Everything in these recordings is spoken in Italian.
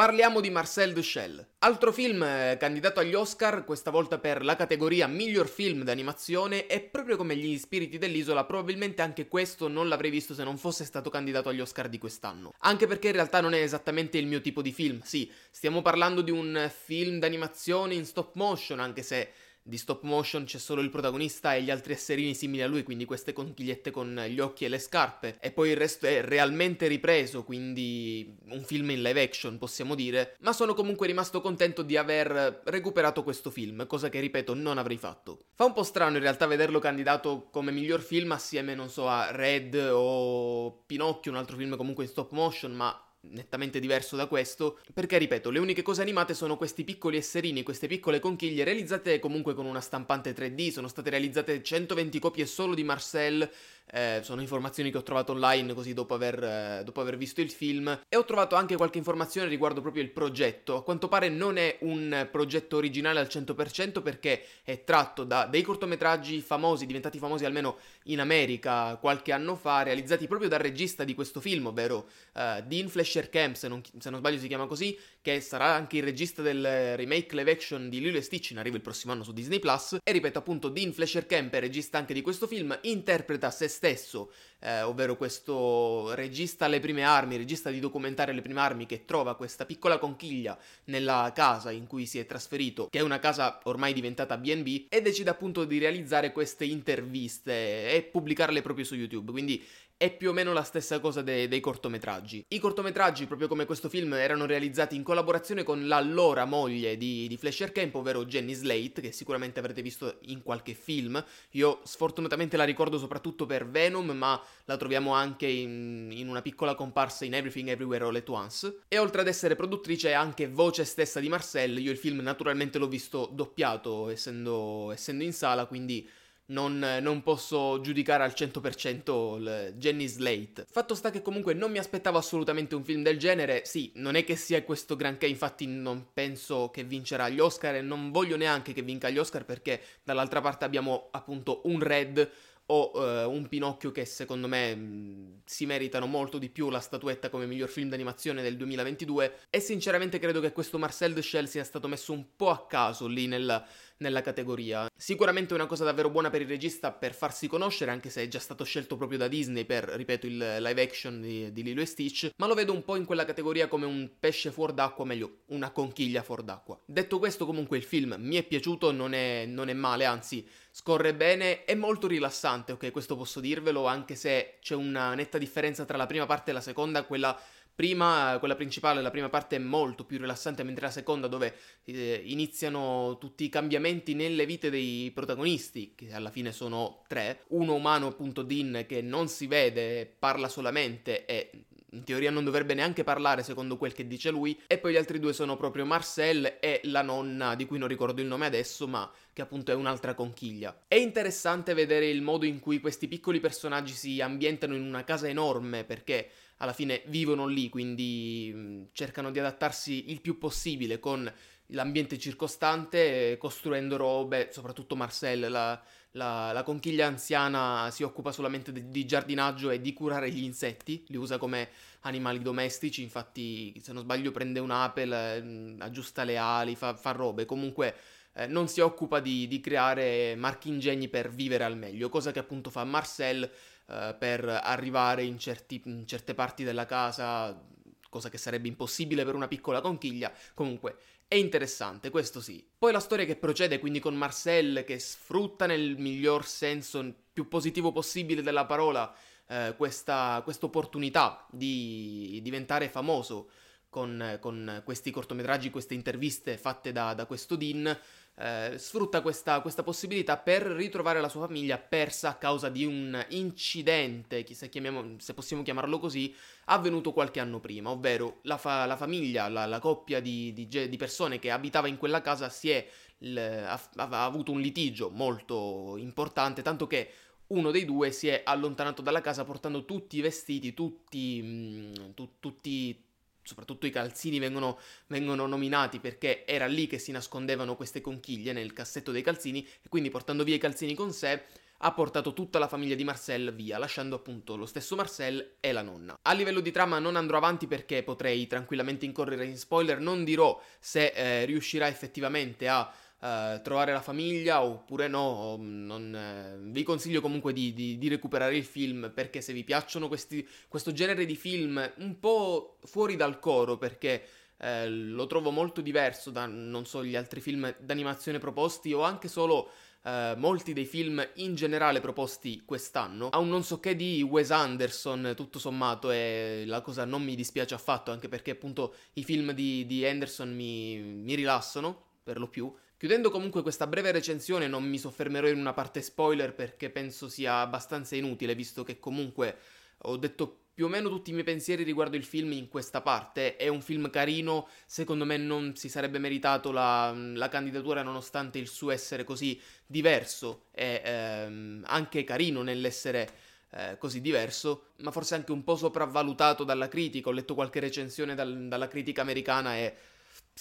Parliamo di Marcel Duchel. Altro film eh, candidato agli Oscar, questa volta per la categoria miglior film d'animazione, e proprio come gli spiriti dell'isola, probabilmente anche questo non l'avrei visto se non fosse stato candidato agli Oscar di quest'anno. Anche perché in realtà non è esattamente il mio tipo di film, sì, stiamo parlando di un film d'animazione in stop motion, anche se di stop motion c'è solo il protagonista e gli altri esserini simili a lui, quindi queste conchigliette con gli occhi e le scarpe, e poi il resto è realmente ripreso, quindi un film in live action possiamo dire, ma sono comunque rimasto contento di aver recuperato questo film, cosa che ripeto non avrei fatto. Fa un po' strano in realtà vederlo candidato come miglior film assieme, non so, a Red o Pinocchio, un altro film comunque in stop motion, ma nettamente diverso da questo, perché ripeto, le uniche cose animate sono questi piccoli esserini, queste piccole conchiglie realizzate comunque con una stampante 3D, sono state realizzate 120 copie solo di Marcel eh, sono informazioni che ho trovato online così dopo aver, eh, dopo aver, visto il film e ho trovato anche qualche informazione riguardo proprio il progetto. A quanto pare non è un progetto originale al 100% perché è tratto da dei cortometraggi famosi, diventati famosi almeno in America qualche anno fa, realizzati proprio dal regista di questo film, ovvero eh, Dean Flesher Camp, se non, se non, sbaglio si chiama così, che sarà anche il regista del remake live action di Lilo e Stitch in arrivo il prossimo anno su Disney Plus. E ripeto appunto Dean Flesher Camp, è regista anche di questo film, interpreta se stesso stesso, eh, ovvero questo regista alle prime armi, regista di documentario alle prime armi che trova questa piccola conchiglia nella casa in cui si è trasferito, che è una casa ormai diventata BNB, e decide appunto di realizzare queste interviste e pubblicarle proprio su YouTube. Quindi è più o meno la stessa cosa dei, dei cortometraggi. I cortometraggi, proprio come questo film, erano realizzati in collaborazione con l'allora moglie di, di Fletcher Camp, ovvero Jenny Slate, che sicuramente avrete visto in qualche film. Io sfortunatamente la ricordo soprattutto per Venom, ma la troviamo anche in, in una piccola comparsa in Everything Everywhere All At Once. E oltre ad essere produttrice è anche voce stessa di Marcel, io il film naturalmente l'ho visto doppiato essendo, essendo in sala, quindi non, non, posso giudicare al 100% Jenny Slate. Fatto sta che comunque non mi aspettavo assolutamente un film del genere, sì, non è che sia questo granché, infatti non penso che vincerà gli Oscar e non voglio neanche che vinca gli Oscar perché dall'altra parte abbiamo appunto un Red o uh, un Pinocchio che secondo me mh, mm, si meritano molto di più la statuetta come miglior film d'animazione del 2022 e sinceramente credo che questo Marcel Shell sia stato messo un po' a caso lì nel, nella categoria. Sicuramente una cosa davvero buona per il regista per farsi conoscere, anche se è già stato scelto proprio da Disney per, ripeto, il live action di, di Lilo e Stitch, ma lo vedo un po' in quella categoria come un pesce fuor d'acqua, meglio, una conchiglia fuor d'acqua. Detto questo, comunque il film mi è piaciuto, non è, non è male, anzi, scorre bene, è molto rilassante, ok, questo posso dirvelo, anche se c'è una netta differenza tra la prima parte e la seconda, quella Prima, quella principale, la prima parte è molto più rilassante, mentre la seconda, dove eh, iniziano tutti i cambiamenti nelle vite dei protagonisti, che alla fine sono tre. Uno umano, appunto, Dean, che non si vede, parla solamente e in teoria non dovrebbe neanche parlare secondo quel che dice lui, e poi gli altri due sono proprio Marcel e la nonna, di cui non ricordo il nome adesso, ma che appunto è un'altra conchiglia. È interessante vedere il modo in cui questi piccoli personaggi si ambientano in una casa enorme, perché alla fine vivono lì, quindi mm, cercano di adattarsi il più possibile con l'ambiente circostante, costruendo robe, soprattutto Marcel, la, la, la conchiglia anziana si occupa solamente di, di, giardinaggio e di curare gli insetti, li usa come animali domestici, infatti se non sbaglio prende un'ape, mm, aggiusta le ali, fa, fa robe, comunque eh, non si occupa di, di creare marchingegni per vivere al meglio, cosa che appunto fa Marcel eh, per arrivare in, certi, in certe parti della casa cosa che sarebbe impossibile per una piccola conchiglia. Comunque, è interessante, questo sì. Poi la storia che procede quindi con Marcel che sfrutta nel miglior senso più positivo possibile della parola eh, questa opportunità di diventare famoso con, con, questi cortometraggi, queste interviste fatte da, da questo Dean, eh, sfrutta questa, questa, possibilità per ritrovare la sua famiglia persa a causa di un incidente, se, chiamiamo, se possiamo chiamarlo così, avvenuto qualche anno prima, ovvero la, fa, la famiglia, la, la coppia di, di, di, persone che abitava in quella casa si è, l, ha, ha avuto un litigio molto importante, tanto che uno dei due si è allontanato dalla casa portando tutti i vestiti, tutti, mm, tu, tutti soprattutto i calzini vengono, vengono, nominati perché era lì che si nascondevano queste conchiglie nel cassetto dei calzini e quindi portando via i calzini con sé ha portato tutta la famiglia di Marcel via, lasciando appunto lo stesso Marcel e la nonna. A livello di trama non andrò avanti perché potrei tranquillamente incorrere in spoiler, non dirò se eh, riuscirà effettivamente a eh, trovare la famiglia oppure no, mm, non, eh, vi consiglio comunque di, di, di, recuperare il film perché se vi piacciono questi, questo genere di film un po' fuori dal coro perché eh, lo trovo molto diverso da, non so, gli altri film d'animazione proposti o anche solo eh, molti dei film in generale proposti quest'anno. Ha un non so che di Wes Anderson, tutto sommato, e la cosa non mi dispiace affatto, anche perché appunto i film di, di Anderson mi, mi rilassano, per lo più, Chiudendo comunque questa breve recensione non mi soffermerò in una parte spoiler perché penso sia abbastanza inutile visto che comunque ho detto più o meno tutti i miei pensieri riguardo il film in questa parte. È un film carino, secondo me non si sarebbe meritato la, la candidatura nonostante il suo essere così diverso e ehm, anche carino nell'essere eh, così diverso, ma forse anche un po' sopravvalutato dalla critica. Ho letto qualche recensione dal, dalla critica americana e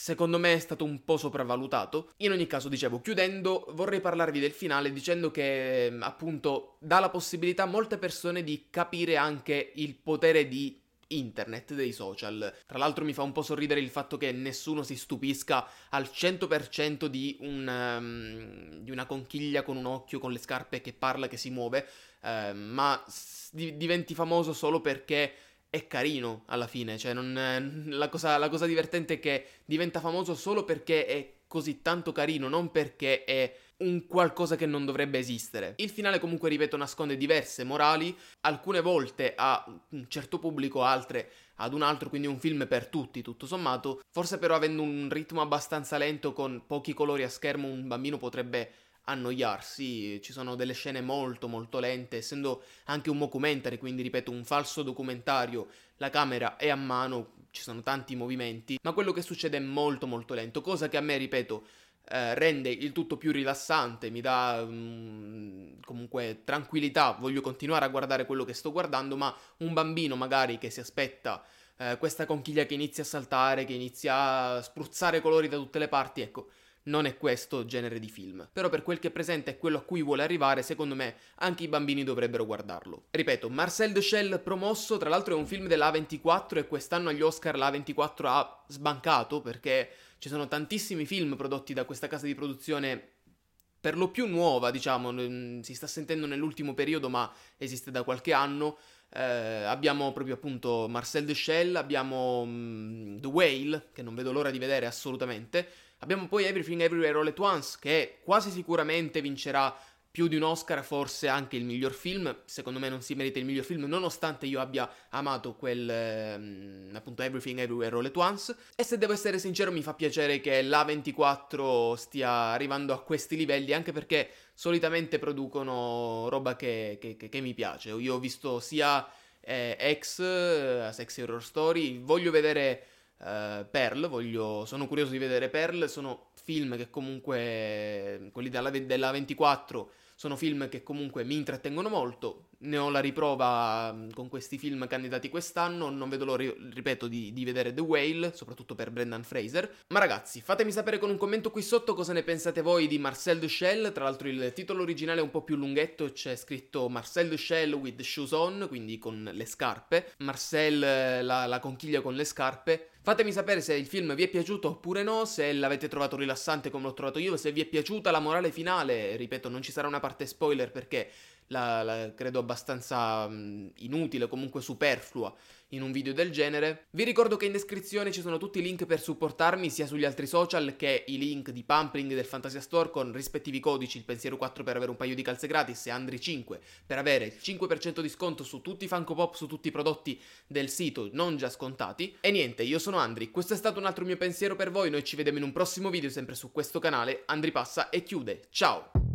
secondo me è stato un po' sopravvalutato. In ogni caso, dicevo, chiudendo, vorrei parlarvi del finale dicendo che mm, appunto dà la possibilità a molte persone di capire anche il potere di internet, dei social. Tra l'altro mi fa un po' sorridere il fatto che nessuno si stupisca al 100% di, un, um, di una conchiglia con un occhio, con le scarpe che parla, che si muove, uh, ma s- diventi famoso solo perché è carino alla fine, cioè non, la, cosa, la cosa divertente è che diventa famoso solo perché è così tanto carino, non perché è un qualcosa che non dovrebbe esistere. Il finale comunque, ripeto, nasconde diverse morali, alcune volte a un certo pubblico, altre ad un altro, quindi un film per tutti, tutto sommato. Forse però avendo un ritmo abbastanza lento con pochi colori a schermo, un bambino potrebbe annoiarsi, ci sono delle scene molto molto lente, essendo anche un mockumentary, quindi ripeto un falso documentario, la camera è a mano, ci sono tanti movimenti, ma quello che succede è molto molto lento, cosa che a me, ripeto, eh, rende il tutto più rilassante, mi dà um, comunque tranquillità, voglio continuare a guardare quello che sto guardando, ma un bambino magari che si aspetta eh, questa conchiglia che inizia a saltare, che inizia a spruzzare colori da tutte le parti, ecco, non è questo genere di film. Però per quel che è presente e quello a cui vuole arrivare, secondo me anche i bambini dovrebbero guardarlo. Ripeto, Marcel de promosso, tra l'altro è un film dell'A24 e quest'anno agli Oscar l'A24 ha sbancato perché ci sono tantissimi film prodotti da questa casa di produzione per lo più nuova, diciamo, si sta sentendo nell'ultimo periodo, ma esiste da qualche anno. Eh, abbiamo proprio appunto Marcel Deschelles, abbiamo mh, mm, The Whale, che non vedo l'ora di vedere assolutamente. Abbiamo poi Everything Everywhere All At Once, che quasi sicuramente vincerà più di un Oscar, forse anche il miglior film. Secondo me non si merita il miglior film, nonostante io abbia amato quel ehm, appunto Everything Everywhere All At Once. E se devo essere sincero, mi fa piacere che l'A24 stia arrivando a questi livelli, anche perché solitamente producono roba che, che, che, che mi piace. Io ho visto sia eh, Ex, eh, Sexy Horror Story, voglio vedere eh, Pearl, voglio, sono curioso di vedere Pearl, sono film che comunque, quelli della, della 24, sono film che comunque mi intrattengono molto, ne ho la riprova mm, con questi film candidati quest'anno, non vedo l'ora, ripeto, di, di, vedere The Whale, soprattutto per Brendan Fraser. Ma ragazzi, fatemi sapere con un commento qui sotto cosa ne pensate voi di Marcel Duchel, tra l'altro il titolo originale è un po' più lunghetto, c'è scritto Marcel Duchel with shoes on, quindi con le scarpe, Marcel eh, la, la conchiglia con le scarpe, Fatemi sapere se il film vi è piaciuto oppure no, se l'avete trovato rilassante come l'ho trovato io, se vi è piaciuta la morale finale, ripeto non ci sarà una parte spoiler perché la, la credo abbastanza mh, mm, inutile, comunque superflua in un video del genere. Vi ricordo che in descrizione ci sono tutti i link per supportarmi sia sugli altri social che i link di Pumpling del Fantasia Store con rispettivi codici il pensiero 4 per avere un paio di calze gratis e Andri 5 per avere il 5% di sconto su tutti i Funko Pop, su tutti i prodotti del sito non già scontati. E niente, io sono Andri, questo è stato un altro mio pensiero per voi, noi ci vediamo in un prossimo video sempre su questo canale, Andri passa e chiude, ciao!